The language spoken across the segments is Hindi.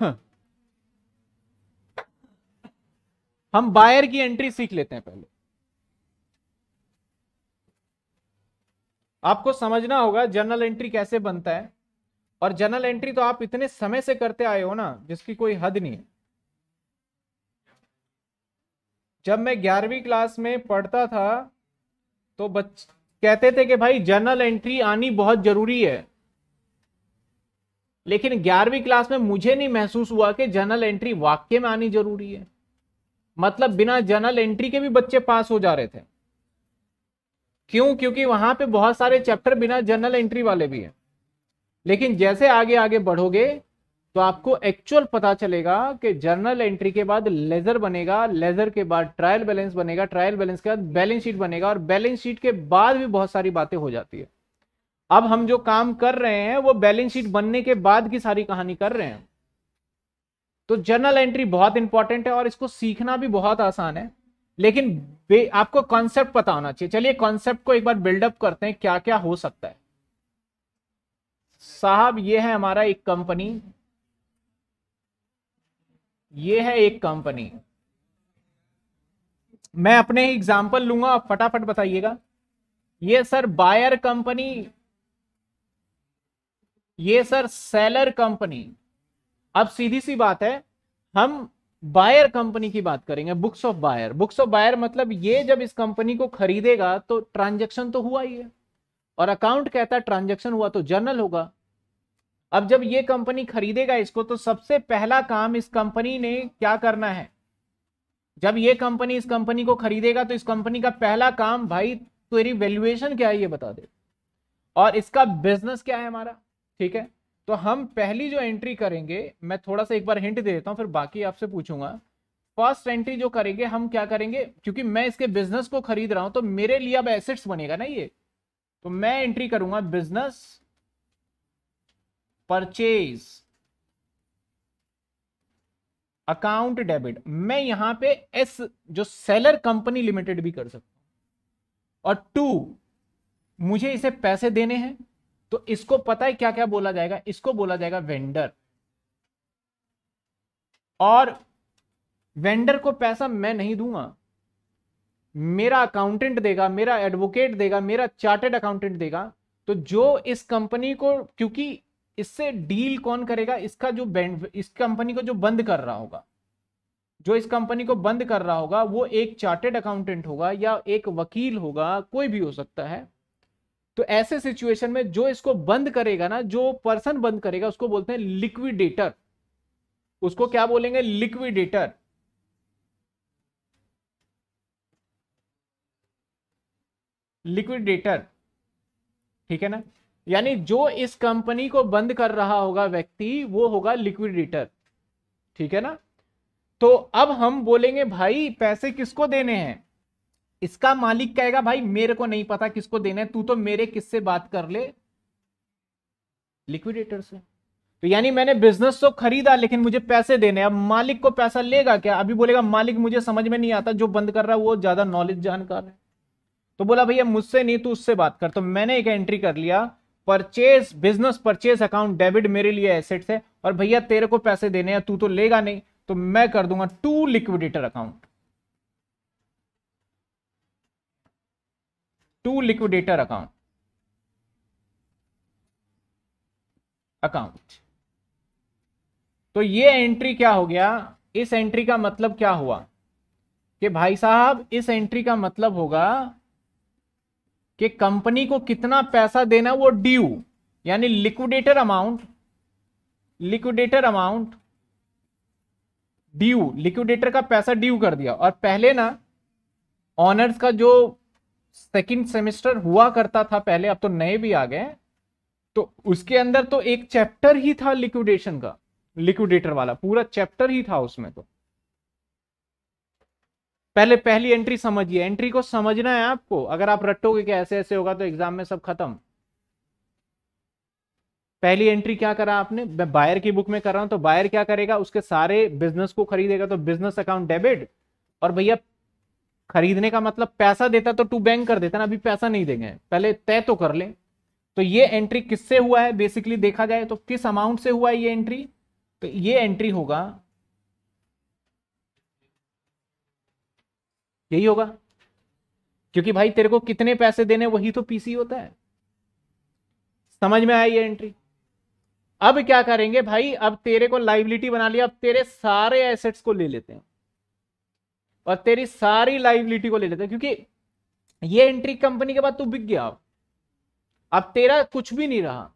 हम बायर की एंट्री सीख लेते हैं पहले आपको समझना होगा जर्नल एंट्री कैसे बनता है और जर्नल एंट्री तो आप इतने समय से करते आए हो ना जिसकी कोई हद नहीं है जब मैं ग्यारहवीं क्लास में पढ़ता था तो बच कहते थे कि भाई जर्नल एंट्री आनी बहुत जरूरी है लेकिन ग्यारहवीं क्लास में मुझे नहीं महसूस हुआ कि जर्नल एंट्री वाक्य में आनी जरूरी है मतलब बिना जर्नल एंट्री के भी बच्चे पास हो जा रहे थे क्यों क्योंकि वहां पे बहुत सारे चैप्टर बिना जर्नल एंट्री वाले भी हैं लेकिन जैसे आगे आगे बढ़ोगे तो आपको एक्चुअल पता चलेगा कि जर्नल एंट्री के बाद लेजर बनेगा लेजर के बाद ट्रायल बैलेंस बनेगा ट्रायल बैलेंस के बाद बैलेंस शीट बनेगा और बैलेंस शीट के बाद भी बहुत सारी बातें हो जाती है अब हम जो काम कर रहे हैं वो बैलेंस शीट बनने के बाद की सारी कहानी कर रहे हैं तो जर्नल एंट्री बहुत इंपॉर्टेंट है और इसको सीखना भी बहुत आसान है लेकिन आपको कॉन्सेप्ट पता होना चाहिए चलिए कॉन्सेप्ट को एक बार बिल्डअप करते हैं क्या क्या हो सकता है साहब ये है हमारा एक कंपनी ये है एक कंपनी मैं अपने ही एग्जाम्पल लूंगा आप फटाफट बताइएगा ये सर बायर कंपनी ये सर सेलर कंपनी अब सीधी सी बात है हम बायर कंपनी की बात करेंगे books of buyer books of buyer मतलब ये जब इस कंपनी को खरीदेगा तो ट्रांजेक्शन तो हुआ ही है और अकाउंट कहता है ट्रांजेक्शन हुआ तो जर्नल होगा अब जब ये कंपनी खरीदेगा इसको तो सबसे पहला काम इस कंपनी ने क्या करना है जब ये कंपनी इस कंपनी को खरीदेगा तो इस कंपनी का पहला काम भाई तेरी वैल्यूएशन क्या है ये बता दे और इसका बिजनेस क्या है हमारा ठीक है तो हम पहली जो एंट्री करेंगे मैं थोड़ा सा एक बार हिंट दे देता हूँ फिर बाकी आपसे पूछूंगा फर्स्ट एंट्री जो करेंगे हम क्या करेंगे क्योंकि मैं इसके बिजनेस को खरीद रहा हूं तो मेरे लिए अब एसेट्स बनेगा ना ये तो मैं एंट्री करूंगा बिजनेस परचेज अकाउंट डेबिट मैं यहां पे एस जो सेलर कंपनी लिमिटेड भी कर सकता हूं और टू मुझे इसे पैसे देने हैं तो इसको पता है क्या क्या बोला जाएगा इसको बोला जाएगा वेंडर और वेंडर को पैसा मैं नहीं दूंगा मेरा अकाउंटेंट देगा मेरा एडवोकेट देगा मेरा चार्टेड अकाउंटेंट देगा तो जो इस कंपनी को क्योंकि इससे डील कौन करेगा इसका जो बैंड इस कंपनी को जो बंद कर रहा होगा जो इस कंपनी को बंद कर रहा होगा वो एक चार्टेड अकाउंटेंट होगा या एक वकील होगा कोई भी हो सकता है तो ऐसे सिचुएशन में जो इसको बंद करेगा ना जो पर्सन बंद करेगा उसको बोलते हैं लिक्विडेटर उसको क्या बोलेंगे लिक्विडेटर लिक्विडेटर ठीक है ना यानी जो इस कंपनी को बंद कर रहा होगा व्यक्ति वो होगा लिक्विडेटर ठीक है ना तो अब हम बोलेंगे भाई पैसे किसको देने हैं इसका मालिक कहेगा भाई मेरे को नहीं पता किसको देना है तू तो मेरे किससे बात कर ले लिक्विडेटर से तो यानी मैंने बिजनेस तो खरीदा लेकिन मुझे पैसे देने अब मालिक को पैसा लेगा क्या अभी बोलेगा मालिक मुझे समझ में नहीं आता जो बंद कर रहा है वो ज्यादा नॉलेज जानकार है तो बोला भैया मुझसे नहीं तू उससे बात कर तो मैंने एक एंट्री कर लिया purchase business purchase account debit मेरे लिए एसेट्स है और भैया तेरे को पैसे देने हैं तू तो लेगा नहीं तो मैं कर दूंगा to liquidator account to liquidator account account तो ये एंट्री क्या हो गया इस एंट्री का मतलब क्या हुआ कि भाई साहब इस एंट्री का मतलब होगा कि कंपनी को कितना पैसा देना वो ड्यू यानी liquidator amount liquidator amount due liquidator का पैसा ड्यू कर दिया और पहले ना ऑनर्स का जो सेकेंड सेमेस्टर हुआ करता था पहले अब तो नए भी आ गए तो उसके अंदर तो एक चैप्टर ही था लिक्विडेशन का लिक्विडेटर वाला पूरा चैप्टर ही था उसमें तो पहले पहली एंट्री समझिए एंट्री को समझना है आपको अगर आप रटोगे कि ऐसे ऐसे होगा तो एग्जाम में सब खत्म पहली एंट्री क्या करा आपने मैं बायर की बुक में कर रहा हूं तो बायर क्या करेगा उसके सारे बिजनेस को खरीदेगा तो बिजनेस अकाउंट डेबिट और भैया खरीदने का मतलब पैसा देता तो टू बैंक कर देता ना अभी पैसा नहीं देंगे पहले तय तो कर ले तो ये एंट्री किससे हुआ है बेसिकली देखा जाए तो किस अमाउंट से हुआ है ये एंट्री तो ये एंट्री होगा यही होगा क्योंकि भाई तेरे को कितने पैसे देने वही तो पीसी होता है समझ में आया ये एंट्री अब क्या करेंगे भाई अब तेरे को लाइबिलिटी बना लिया अब तेरे सारे एसेट्स को ले लेते हैं और तेरी सारी लाइवलिटी को ले लेते हैं क्योंकि ये एंट्री कंपनी के बाद तू बिक गया अब तेरा कुछ भी नहीं रहा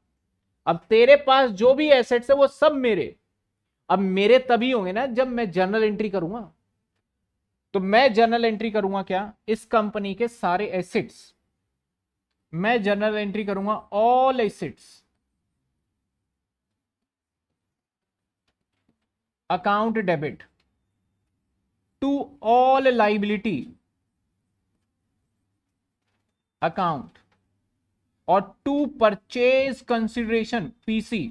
अब तेरे पास जो भी एसेट्स है वो सब मेरे अब मेरे तभी होंगे ना जब मैं जनरल एंट्री करूंगा तो मैं जर्नल एंट्री करूंगा क्या इस कंपनी के सारे एसेट्स मैं जनरल एंट्री करूंगा all assets account debit to all liability account और to purchase consideration PC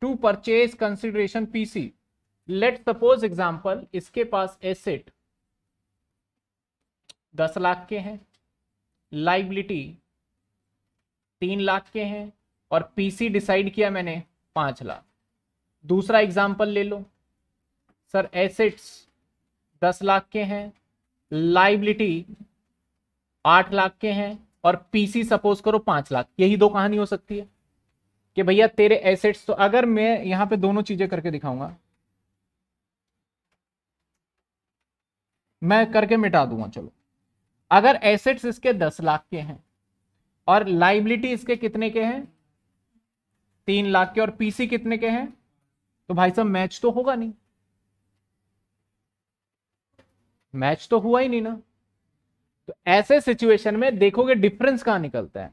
to purchase consideration PC let suppose example इसके पास एसेट दस लाख के हैं लाइबिलिटी तीन लाख के हैं और पीसी डिसाइड किया मैंने पांच लाख दूसरा एग्जाम्पल ले लो सर एसेट्स दस लाख के हैं लाइबिलिटी आठ लाख के हैं और पीसी सपोज करो पांच लाख यही दो कहानी हो सकती है कि भैया तेरे एसेट्स तो अगर मैं यहां पे दोनों चीजें करके दिखाऊंगा मैं करके मिटा दूंगा चलो अगर एसेट्स इसके दस लाख के हैं और लाइबिलिटी इसके कितने के हैं तीन लाख के और पीसी कितने के हैं तो भाई साहब मैच तो होगा नहीं मैच तो हुआ ही नहीं ना तो ऐसे सिचुएशन में देखोगे डिफरेंस कहां निकलता है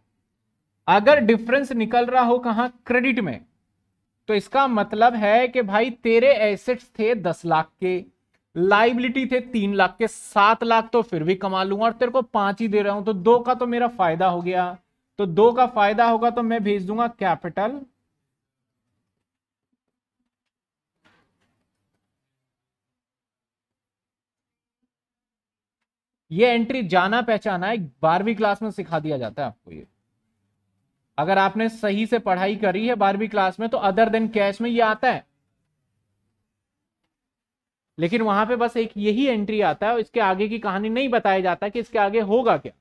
अगर डिफरेंस निकल रहा हो कहां क्रेडिट में तो इसका मतलब है कि भाई तेरे एसेट्स थे दस लाख के लाइबिलिटी थे तीन लाख के सात लाख तो फिर भी कमा लूंगा और तेरे को पांच ही दे रहा हूं तो दो का तो मेरा फायदा हो गया तो दो का फायदा होगा तो मैं भेज दूंगा कैपिटल ये एंट्री जाना पहचाना है बारहवीं क्लास में सिखा दिया जाता है आपको ये अगर आपने सही से पढ़ाई करी है बारहवीं क्लास में तो अदर देन कैश में ये आता है लेकिन वहां पे बस एक यही एंट्री आता है और इसके आगे की कहानी नहीं बताया जाता कि इसके आगे होगा क्या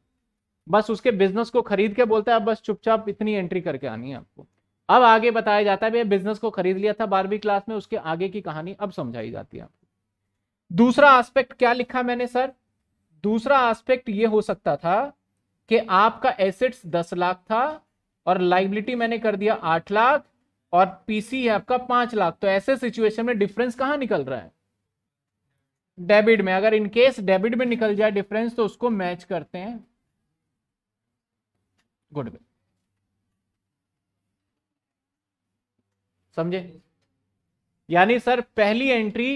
बस उसके बिजनेस को खरीद के बोलता है बस चुपचाप इतनी एंट्री करके आनी है आपको अब आगे बताया जाता है बिजनेस को खरीद लिया था बारहवीं क्लास में उसके आगे की कहानी अब समझाई जाती है आपको दूसरा आस्पेक्ट क्या लिखा मैंने सर दूसरा एस्पेक्ट ये हो सकता था कि आपका एसेट्स दस लाख था और लाइबिलिटी मैंने कर दिया आठ लाख और पीसी है आपका पांच लाख तो ऐसे सिचुएशन में डिफरेंस कहां निकल रहा है डेबिट में अगर इनकेस डेबिट में निकल जाए डिफरेंस तो उसको मैच करते हैं गुड वे समझे यानी सर पहली एंट्री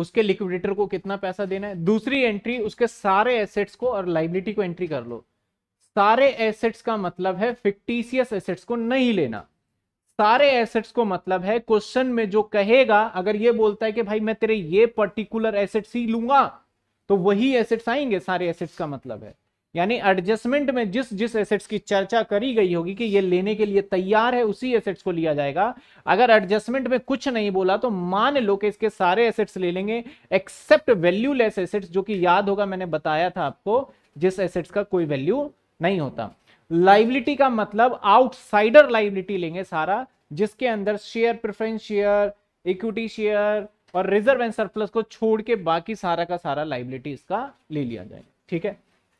उसके लिक्विडेटर को कितना पैसा देना है दूसरी एंट्री उसके सारे एसेट्स को और लाइबिलिटी को एंट्री कर लो सारे एसेट्स का मतलब है फिक्टिशियस एसेट्स को नहीं लेना सारे एसेट्स को मतलब है क्वेश्चन में जो कहेगा अगर ये बोलता है कि भाई मैं तेरे ये पर्टिकुलर एसेट्स ही लूंगा तो वही एसेट्स आएंगे सारे एसेट्स का मतलब है यानी एडजस्टमेंट में जिस जिस एसेट्स की चर्चा करी गई होगी कि ये लेने के लिए तैयार है उसी एसेट्स को लिया जाएगा अगर एडजस्टमेंट में कुछ नहीं बोला तो मान लो कि इसके सारे एसेट्स ले लेंगे एक्सेप्ट वैल्यूलेस एसेट्स जो कि याद होगा मैंने बताया था आपको जिस एसेट्स का कोई वैल्यू नहीं होता लाइबिलिटी का मतलब आउटसाइडर लाइबिलिटी लेंगे सारा जिसके अंदर share preference share equity share और रिजर्व एंड सरप्लस को छोड़ के बाकी सारा का सारा लाइबिलिटी इसका ले लिया जाएगा ठीक है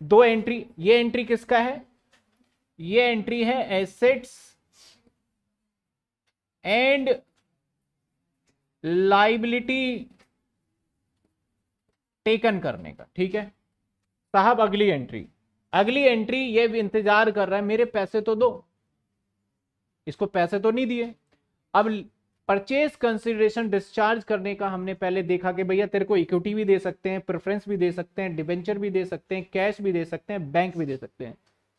दो एंट्री ये एंट्री किसका है ये एंट्री है एसेट्स एंड लाइबिलिटी टेकन करने का ठीक है साहब अगली एंट्री अगली एंट्री ये भी इंतजार कर रहा है मेरे पैसे तो दो इसको पैसे तो नहीं दिए अब परचेज कंसिडरेशन डिस्चार्ज करने का हमने पहले देखा कि भैया तेरे को इक्विटी भी दे सकते हैं प्रेफरेंस भी दे सकते हैं डिवेंचर भी दे सकते हैं कैश भी दे सकते हैं बैंक भी दे सकते हैं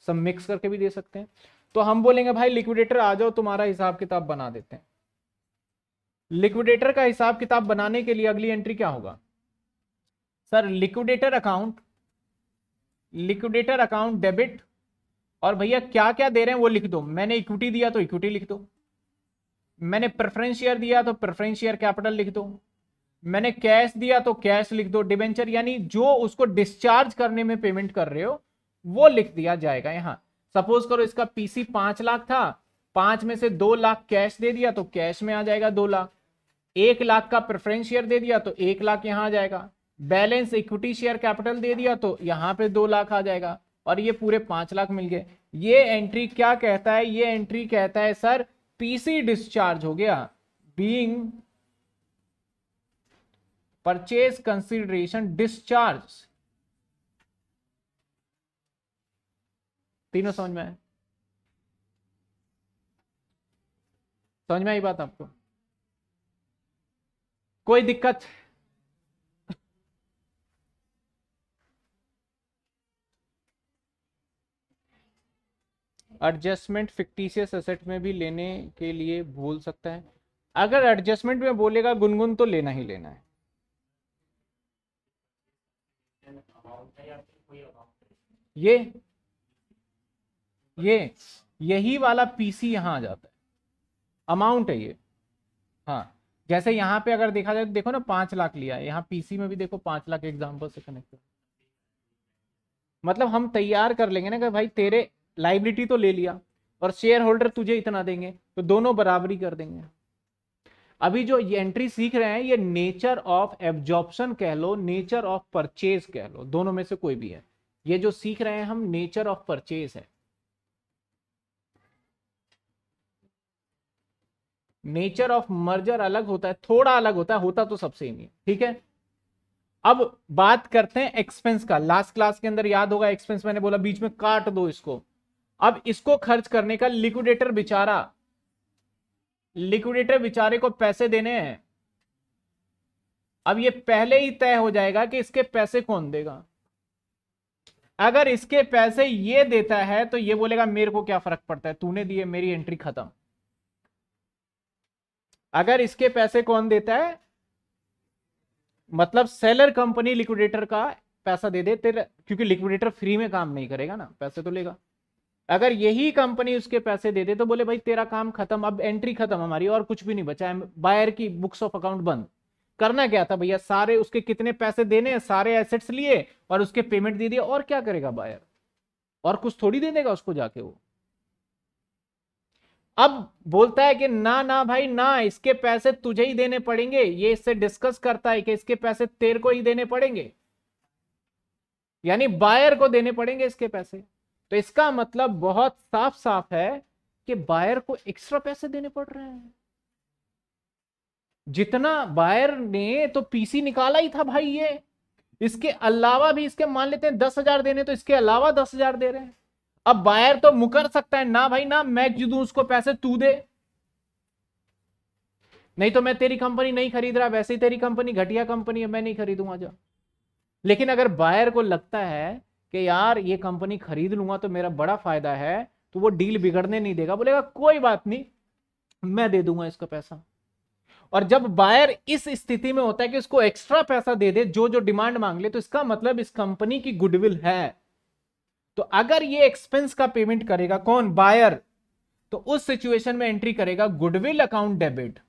सब मिक्स करके भी दे सकते हैं तो हम बोलेंगे भाई लिक्विडेटर आ जाओ तुम्हारा हिसाब किताब बना देते हैं लिक्विडेटर का हिसाब किताब बनाने के लिए अगली एंट्री क्या होगा sir liquidator account liquidator account debit और भैया क्या क्या दे रहे हैं वो लिख दो मैंने इक्विटी दिया तो इक्विटी लिख दो मैंने प्रेफरेंस शेयर दिया तो प्रेफरेंस शेयर कैपिटल लिख दो मैंने कैश दिया तो कैश लिख दो डिबेंचर यानी जो उसको डिस्चार्ज करने में पेमेंट कर रहे हो वो लिख दिया जाएगा यहाँ सपोज करो इसका पीसी पांच लाख था पांच में से दो लाख कैश दे दिया तो कैश में आ जाएगा दो लाख एक लाख का प्रेफरेंस शेयर दे दिया तो एक लाख यहाँ आ जाएगा बैलेंस इक्विटी शेयर कैपिटल दे दिया तो यहाँ पे दो लाख आ जाएगा और ये पूरे पांच लाख मिल गए ये एंट्री क्या कहता है ये एंट्री कहता है सर पीसी डिस्चार्ज हो गया बीइंग परचेज कंसिडरेशन डिस्चार्ज तीनों समझ में आए समझ में आई बात आपको कोई दिक्कत एडजस्टमेंट फिक्टिशियस एसेट में भी लेने के लिए बोल सकता है अगर एडजस्टमेंट में बोलेगा गुनगुन तो लेना ही लेना है ये ये यही वाला पीसी यहां आ जाता है अमाउंट है ये हाँ जैसे यहाँ पे अगर देखा जाए तो देखो ना पांच लाख लिया है यहाँ पीसी में भी देखो पांच लाख एग्जांपल से कनेक्ट मतलब हम तैयार कर लेंगे ना कि भाई तेरे लाइबिलिटी तो ले लिया और शेयर होल्डर तुझे इतना देंगे तो दोनों बराबरी कर देंगे अभी जो ये एंट्री सीख रहे हैं ये नेचर ऑफ एब्जॉर्प्शन कह लो नेचर ऑफ परचेज कह लो दोनों में से कोई भी है ये जो सीख रहे हैं हम नेचर ऑफ परचेज है नेचर ऑफ मर्जर अलग होता है थोड़ा अलग होता है होता तो सबसे ही है ठीक है अब बात करते हैं एक्सपेंस का लास्ट क्लास के अंदर याद होगा एक्सपेंस मैंने बोला बीच में काट दो इसको अब इसको खर्च करने का लिक्विडेटर बिचारा लिक्विडेटर बिचारे को पैसे देने हैं अब ये पहले ही तय हो जाएगा कि इसके पैसे कौन देगा अगर इसके पैसे ये देता है तो ये बोलेगा मेरे को क्या फर्क पड़ता है तूने दिए मेरी एंट्री खत्म अगर इसके पैसे कौन देता है मतलब सेलर कंपनी लिक्विडेटर का पैसा दे दे तेरे क्योंकि लिक्विडेटर फ्री में काम नहीं करेगा ना पैसे तो लेगा अगर यही कंपनी उसके पैसे दे दे तो बोले भाई तेरा काम खत्म अब एंट्री खत्म हमारी और कुछ भी नहीं बचा है बायर की बुक्स ऑफ अकाउंट बंद करना क्या था भैया सारे उसके कितने पैसे देने सारे एसेट्स लिए और उसके पेमेंट दे दिए और क्या करेगा बायर और कुछ थोड़ी दे देगा उसको जाके वो अब बोलता है कि ना ना भाई ना इसके पैसे तुझे ही देने पड़ेंगे ये इससे डिस्कस करता है कि इसके पैसे तेरे को ही देने पड़ेंगे यानी बायर को देने पड़ेंगे इसके पैसे तो इसका मतलब बहुत साफ साफ है कि बायर को एक्स्ट्रा पैसे देने पड़ रहे हैं जितना बायर ने तो पीसी निकाला ही था भाई ये इसके अलावा भी इसके मान लेते हैं दस हजार देने तो इसके अलावा दस हजार दे रहे हैं अब बायर तो मुकर सकता है ना भाई ना मैं जी उसको पैसे तू दे नहीं तो मैं तेरी कंपनी नहीं खरीद रहा वैसे ही तेरी कंपनी घटिया कंपनी है मैं नहीं खरीदूंगा जो लेकिन अगर बायर को लगता है कि यार ये कंपनी खरीद लूंगा तो मेरा बड़ा फायदा है तो वो डील बिगड़ने नहीं देगा बोलेगा कोई बात नहीं मैं दे दूंगा इसका पैसा और जब बायर इस स्थिति में होता है कि उसको एक्स्ट्रा पैसा दे दे जो जो डिमांड मांग ले तो इसका मतलब इस कंपनी की गुडविल है तो अगर ये एक्सपेंस का पेमेंट करेगा कौन बायर तो उस सिचुएशन में एंट्री करेगा goodwill account debit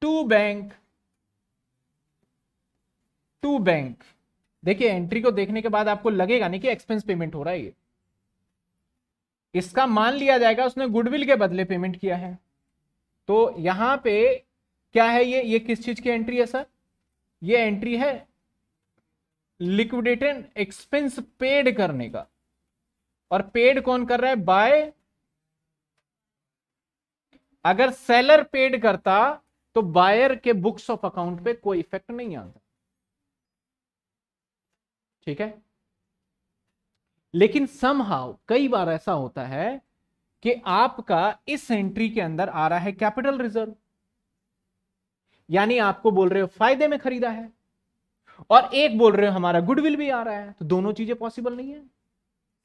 to bank to bank देखिए एंट्री को देखने के बाद आपको लगेगा नहीं कि एक्सपेंस पेमेंट हो रहा है ये इसका मान लिया जाएगा उसने गुडविल के बदले पेमेंट किया है तो यहां पे क्या है ये ये किस चीज की एंट्री है सर ये एंट्री है लिक्विडेटेड एक्सपेंस पेड करने का और पेड कौन कर रहा है बाय अगर सेलर पेड करता तो बायर के बुक्स ऑफ अकाउंट पे कोई इफेक्ट नहीं आता ठीक है लेकिन सम हाउ कई बार ऐसा होता है कि आपका इस एंट्री के अंदर आ रहा है कैपिटल रिजर्व यानी आपको बोल रहे हो फायदे में खरीदा है और एक बोल रहे हो हमारा गुडविल भी आ रहा है तो दोनों चीजें पॉसिबल नहीं है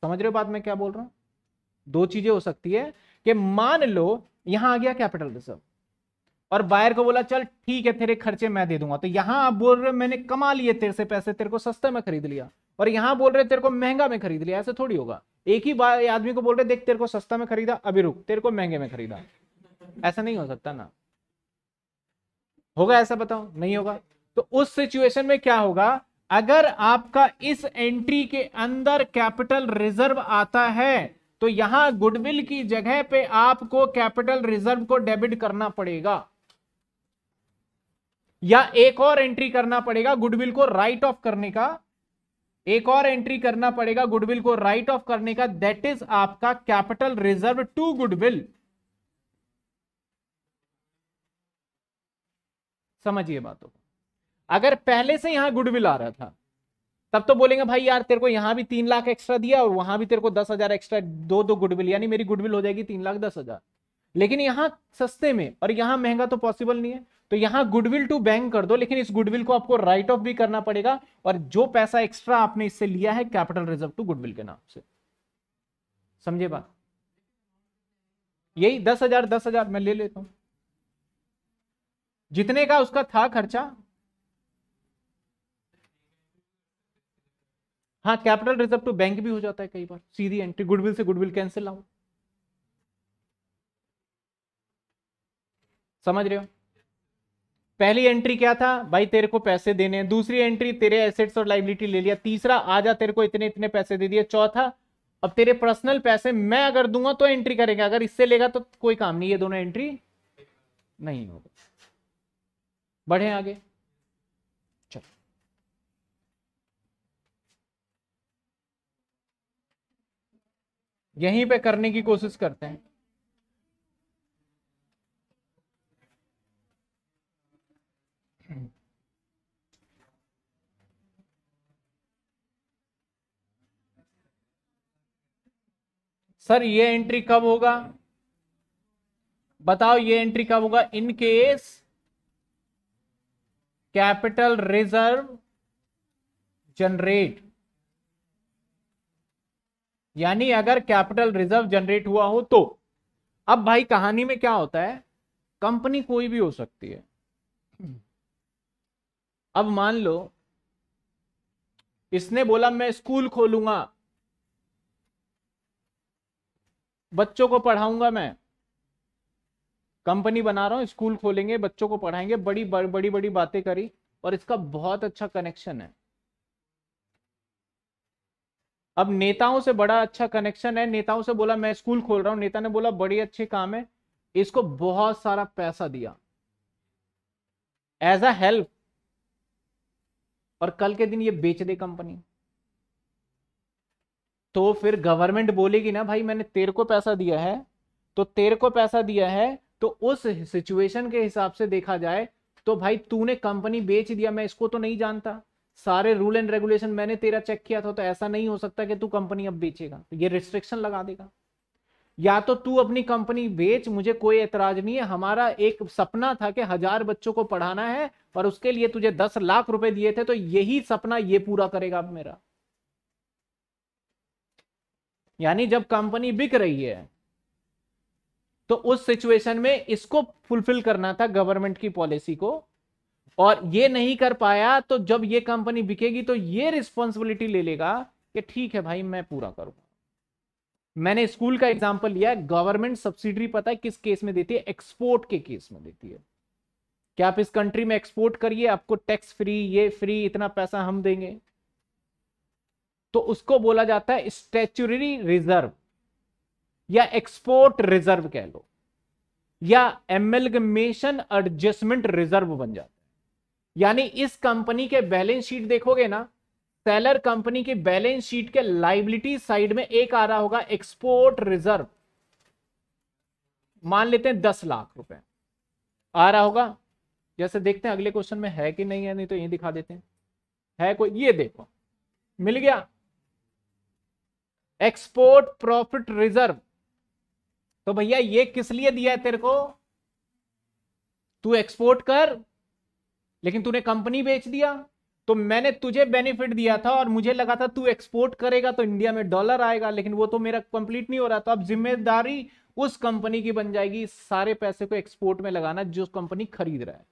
समझ रहे हो बात में क्या बोल रहा हूं दो चीजें हो सकती है कि मान लो यहां आ गया कैपिटल रिजर्व और बायर को बोला चल ठीक है तेरे खर्चे मैं दे दूंगा तो यहां आप बोल रहे मैंने कमा लिए तेरे से पैसे तेरे को सस्ते में खरीद लिया और यहां बोल रहे तेरे को महंगा में खरीद लिया ऐसे थोड़ी होगा एक ही आदमी को बोल रहे देख तेरे को सस्ता में खरीदा अभी रुक तेरे को महंगे में खरीदा ऐसा नहीं हो सकता ना होगा ऐसा बताओ नहीं होगा तो उस सिचुएशन में क्या होगा अगर आपका इस एंट्री के अंदर कैपिटल रिजर्व आता है तो यहां गुडविल की जगह पे आपको कैपिटल रिजर्व को डेबिट करना पड़ेगा या एक और एंट्री करना पड़ेगा गुडविल को राइट ऑफ करने का एक और एंट्री करना पड़ेगा गुडविल को राइट ऑफ करने का दैट इज आपका कैपिटल रिजर्व टू गुडविल समझिए बातों को अगर पहले से यहां गुडविल आ रहा था तब तो बोलेंगे भाई यार तेरे को यहां भी तीन लाख एक्स्ट्रा दिया और वहां भी तेरे को दस हजार एक्स्ट्रा दो दो गुडविल यानी मेरी गुडविल हो जाएगी तीन लाख दस हजार लेकिन यहां सस्ते में और यहां महंगा तो पॉसिबल नहीं है तो यहां गुडविल टू बैंक कर दो लेकिन इस गुडविल को आपको राइट ऑफ भी करना पड़ेगा और जो पैसा एक्स्ट्रा आपने इससे लिया है कैपिटल रिजर्व टू गुडविल के नाम से समझे बात यही दस हजार दस हजार मैं ले लेता हूं जितने का उसका था खर्चा हाँ कैपिटल रिजर्व टू बैंक भी हो जाता है कई बार सीधी एंट्री गुडविल से गुडविल कैंसिल आउट समझ रहे हो पहली एंट्री क्या था भाई तेरे को पैसे देने हैं दूसरी एंट्री तेरे एसेट्स और लाइबिलिटी ले लिया तीसरा आ जा तेरे को इतने इतने पैसे दे दिए चौथा अब तेरे पर्सनल पैसे मैं अगर दूंगा तो एंट्री करेंगे अगर इससे लेगा तो कोई काम नहीं ये दोनों एंट्री नहीं होगा बढ़े आगे चलो यहीं पे करने की कोशिश करते हैं सर ये एंट्री कब होगा बताओ ये एंट्री कब होगा in case capital reserve generate यानी अगर कैपिटल रिजर्व जनरेट हुआ हो तो अब भाई कहानी में क्या होता है कंपनी कोई भी हो सकती है अब मान लो इसने बोला मैं स्कूल खोलूंगा बच्चों को पढ़ाऊंगा मैं कंपनी बना रहा हूँ स्कूल खोलेंगे बच्चों को पढ़ाएंगे बड़ी बड़, बड़ी बड़ी बातें करी और इसका बहुत अच्छा कनेक्शन है अब नेताओं से बड़ा अच्छा कनेक्शन है नेताओं से बोला मैं स्कूल खोल रहा हूं नेता ने बोला बड़ी अच्छे काम है इसको बहुत सारा पैसा दिया एज अ हेल्प और कल के दिन ये बेच दे कंपनी तो फिर गवर्नमेंट बोलेगी ना भाई मैंने तेरे को पैसा दिया है तो तेरे को पैसा दिया है तो उस सिचुएशन के हिसाब से देखा जाए तो भाई तूने कंपनी बेच दिया मैं इसको तो नहीं जानता सारे रूल एंड रेगुलेशन मैंने तेरा चेक किया था तो ऐसा नहीं हो सकता कि तू कंपनी अब बेचेगा तो ये रिस्ट्रिक्शन लगा देगा या तो तू अपनी कंपनी बेच मुझे कोई एतराज नहीं है हमारा एक सपना था कि हजार बच्चों को पढ़ाना है और उसके लिए तुझे दस लाख रुपए दिए थे तो यही सपना ये पूरा करेगा अब मेरा यानी जब कंपनी बिक रही है तो उस सिचुएशन में इसको फुलफिल करना था गवर्नमेंट की पॉलिसी को और ये नहीं कर पाया तो जब ये कंपनी बिकेगी तो ये रिस्पॉन्सिबिलिटी ले लेगा कि ठीक है भाई मैं पूरा करूंगा मैंने स्कूल का एग्जाम्पल लिया गवर्नमेंट सब्सिडी पता है किस केस में देती है एक्सपोर्ट के केस में देती है क्या आप इस कंट्री में एक्सपोर्ट करिए आपको टैक्स फ्री ये फ्री इतना पैसा हम देंगे तो उसको बोला जाता है स्टेचुरी रिजर्व या एक्सपोर्ट रिजर्व कह लो या एमलगमेशन एडजस्टमेंट रिजर्व बन जाता है यानी इस कंपनी के बैलेंस शीट देखोगे ना सेलर कंपनी की बैलेंस शीट के लाइबिलिटी साइड में एक आ रहा होगा एक्सपोर्ट रिजर्व मान लेते हैं दस लाख रुपए आ रहा होगा जैसे देखते हैं अगले क्वेश्चन में है कि नहीं है नहीं तो ये दिखा देते हैं है कोई ये देखो मिल गया एक्सपोर्ट प्रॉफिट रिजर्व तो भैया ये किस लिए दिया है तेरे को तू एक्सपोर्ट कर लेकिन तूने कंपनी बेच दिया तो मैंने तुझे बेनिफिट दिया था और मुझे लगा था तू एक्सपोर्ट करेगा तो इंडिया में डॉलर आएगा लेकिन वो तो मेरा कंप्लीट नहीं हो रहा था तो अब जिम्मेदारी उस कंपनी की बन जाएगी सारे पैसे को एक्सपोर्ट में लगाना जो कंपनी खरीद रहा है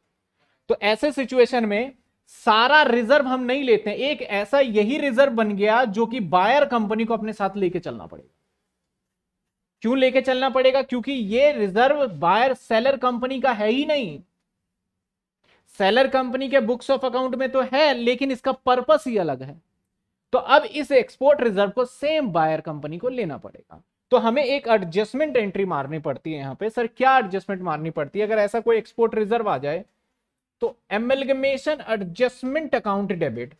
तो ऐसे सिचुएशन में सारा रिजर्व हम नहीं लेते हैं एक ऐसा यही रिजर्व बन गया जो कि बायर कंपनी को अपने साथ लेके चलना पड़ेगा क्यों लेके चलना पड़ेगा क्योंकि ये रिजर्व बायर सेलर कंपनी का है ही नहीं सेलर कंपनी के बुक्स ऑफ अकाउंट में तो है लेकिन इसका पर्पस ही अलग है तो अब इस एक्सपोर्ट रिजर्व को सेम बायर कंपनी को लेना पड़ेगा तो हमें एक एडजस्टमेंट एंट्री मारनी पड़ती है यहां पे सर क्या एडजस्टमेंट मारनी पड़ती है अगर ऐसा कोई एक्सपोर्ट रिजर्व आ जाए तो amalgamation adjustment account debit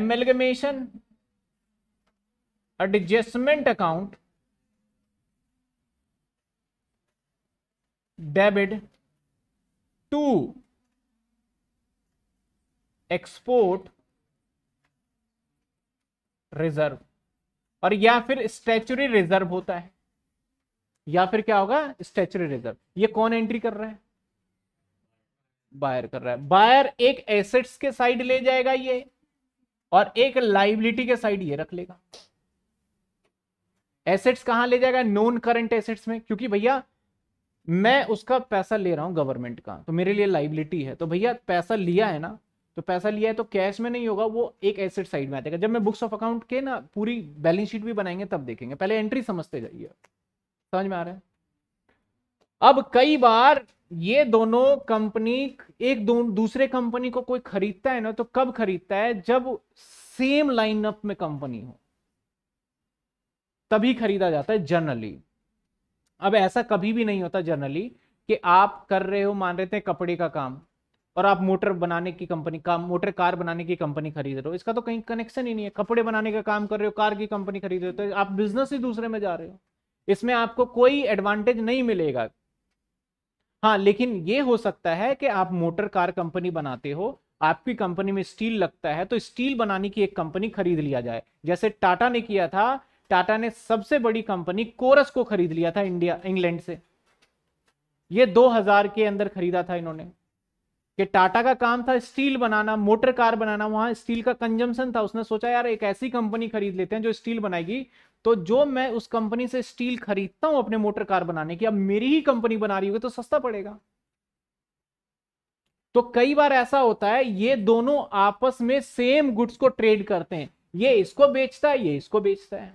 amalgamation adjustment account debit to export reserve और या फिर स्टैचुरी रिजर्व होता है या फिर क्या होगा स्टेचुरी रिजर्व ये कौन एंट्री कर रहा है बायर कर रहा है बायर एक एसेट्स के साइड ले जाएगा ये और एक लाइबिलिटी के साइड ये रख लेगा एसेट्स कहां ले जाएगा नॉन करंट एसेट्स में क्योंकि भैया मैं उसका पैसा ले रहा हूं गवर्नमेंट का तो मेरे लिए लाइबिलिटी है तो भैया पैसा लिया है ना तो पैसा लिया है तो कैश में नहीं होगा वो एक एसेट साइड में आ जाएगा जब मैं बुक्स ऑफ अकाउंट के ना पूरी बैलेंस शीट भी बनाएंगे तब देखेंगे पहले एंट्री समझते जाइए समझ में आ रहा है अब कई बार ये दोनों कंपनी एक दो, दूसरे कंपनी को कोई खरीदता है ना तो कब खरीदता है जब सेम लाइनअप में कंपनी हो तभी खरीदा जाता है जनरली अब ऐसा कभी भी नहीं होता जनरली कि आप कर रहे हो मान रहे थे कपड़े का काम और आप मोटर बनाने की कंपनी का मोटर कार बनाने की कंपनी खरीद रहे हो इसका तो कहीं कनेक्शन ही नहीं है कपड़े बनाने का काम कर रहे हो कार की कंपनी खरीद रहे हो तो आप बिजनेस ही दूसरे में जा रहे हो इसमें आपको कोई एडवांटेज नहीं मिलेगा हाँ लेकिन ये हो सकता है कि आप मोटर कार कंपनी बनाते हो आपकी कंपनी में स्टील लगता है तो स्टील बनाने की एक कंपनी खरीद लिया जाए जैसे टाटा ने किया था टाटा ने सबसे बड़ी कंपनी कोरस को खरीद लिया था इंडिया इंग्लैंड से ये 2000 के अंदर खरीदा था इन्होंने कि टाटा का काम था स्टील बनाना मोटर कार बनाना वहां स्टील का कंजम्पन था उसने सोचा यार एक ऐसी कंपनी खरीद लेते हैं जो स्टील बनाएगी तो जो मैं उस कंपनी से स्टील खरीदता हूं अपने मोटर कार बनाने की अब मेरी ही कंपनी बना रही होगी तो सस्ता पड़ेगा तो कई बार ऐसा होता है ये दोनों आपस में सेम गुड्स को ट्रेड करते हैं ये इसको बेचता है ये इसको बेचता है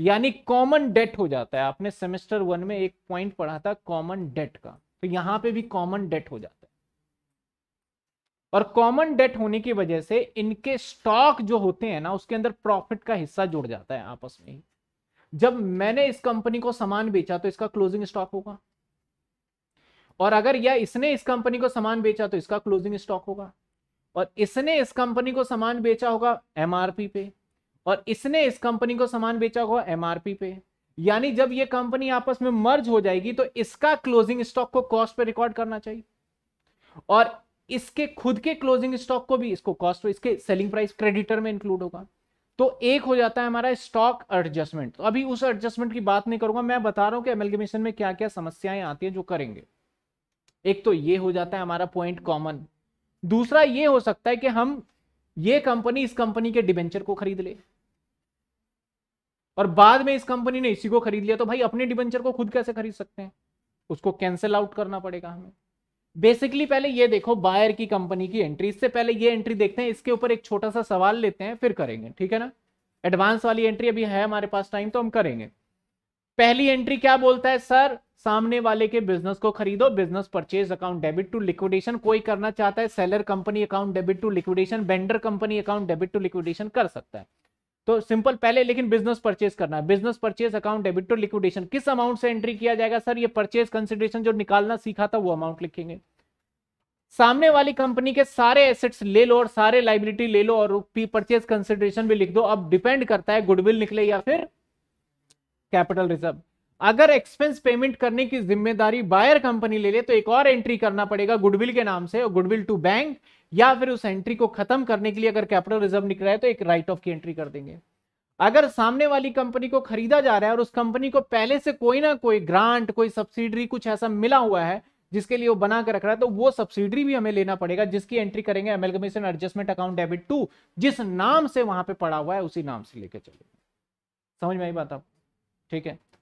यानी कॉमन डेट हो जाता है आपने सेमेस्टर वन में एक पॉइंट पढ़ा था कॉमन डेट का तो यहां पे भी कॉमन डेट हो जाता है और कॉमन डेट होने की वजह से इनके स्टॉक जो होते हैं ना उसके अंदर प्रॉफिट का हिस्सा जुड़ जाता है आपस में ही जब मैंने इस कंपनी को सामान बेचा तो इसका क्लोजिंग स्टॉक होगा और अगर या इसने इस कंपनी को सामान बेचा तो इसका क्लोजिंग स्टॉक होगा और इसने इस कंपनी को सामान बेचा होगा एमआरपी पे और इसने इस कंपनी को सामान बेचा होगा एमआरपी पे यानी जब ये कंपनी आपस में मर्ज हो जाएगी तो इसका क्लोजिंग स्टॉक को कॉस्ट पे रिकॉर्ड करना चाहिए और इसके खुद के क्लोजिंग स्टॉक को भी इसको कॉस्ट इसके सेलिंग प्राइस क्रेडिटर में इंक्लूड होगा तो एक हो जाता है हमारा स्टॉक एडजस्टमेंट तो अभी उस एडजस्टमेंट की बात नहीं करूंगा मैं बता रहा हूं कि एमलगेमेशन में क्या क्या समस्याएं आती हैं जो करेंगे एक तो ये हो जाता है हमारा पॉइंट कॉमन दूसरा ये हो सकता है कि हम ये कंपनी इस कंपनी के डिबेंचर को खरीद ले और बाद में इस कंपनी ने इसी को खरीद लिया तो भाई अपने डिबेंचर को खुद कैसे खरीद सकते हैं उसको कैंसिल आउट करना पड़ेगा हमें बेसिकली पहले ये देखो बायर की कंपनी की एंट्री इससे पहले ये एंट्री देखते हैं इसके ऊपर एक छोटा सा सवाल लेते हैं फिर करेंगे ठीक है ना एडवांस वाली एंट्री अभी है हमारे पास टाइम तो हम करेंगे पहली एंट्री क्या बोलता है सर सामने वाले के बिजनेस को खरीदो business purchase account debit to liquidation कोई करना चाहता है seller company account debit to liquidation vendor company account debit to liquidation कर सकता है तो सिंपल पहले लेकिन बिजनेस परचेज करना है business purchase account debit to liquidation किस अमाउंट से एंट्री किया जाएगा सर ये परचेज कंसिडरेशन जो निकालना सीखा था वो अमाउंट लिखेंगे सामने वाली कंपनी के सारे एसेट्स ले लो और सारे लाइबिलिटी ले लो और परचेज कंसिडरेशन भी लिख दो अब डिपेंड करता है गुडविल निकले या फिर कैपिटल रिजर्व अगर एक्सपेंस पेमेंट करने की जिम्मेदारी बायर कंपनी ले ले तो एक और एंट्री करना पड़ेगा गुडविल के नाम से गुडविल टू बैंक या फिर उस एंट्री को खत्म करने के लिए अगर कैपिटल रिजर्व निकल रहा है तो एक राइट ऑफ की एंट्री कर देंगे अगर सामने वाली कंपनी को खरीदा जा रहा है और उस कंपनी को पहले से कोई ना कोई ग्रांट कोई सब्सिडरी कुछ ऐसा मिला हुआ है जिसके लिए वो बना कर रख रहा है तो वो सब्सिडरी भी हमें लेना पड़ेगा जिसकी एंट्री करेंगे amalgamation adjustment account debit to जिस नाम से वहां पे पड़ा हुआ है उसी नाम से लेकर चलेंगे समझ में आई बात आप ठीक है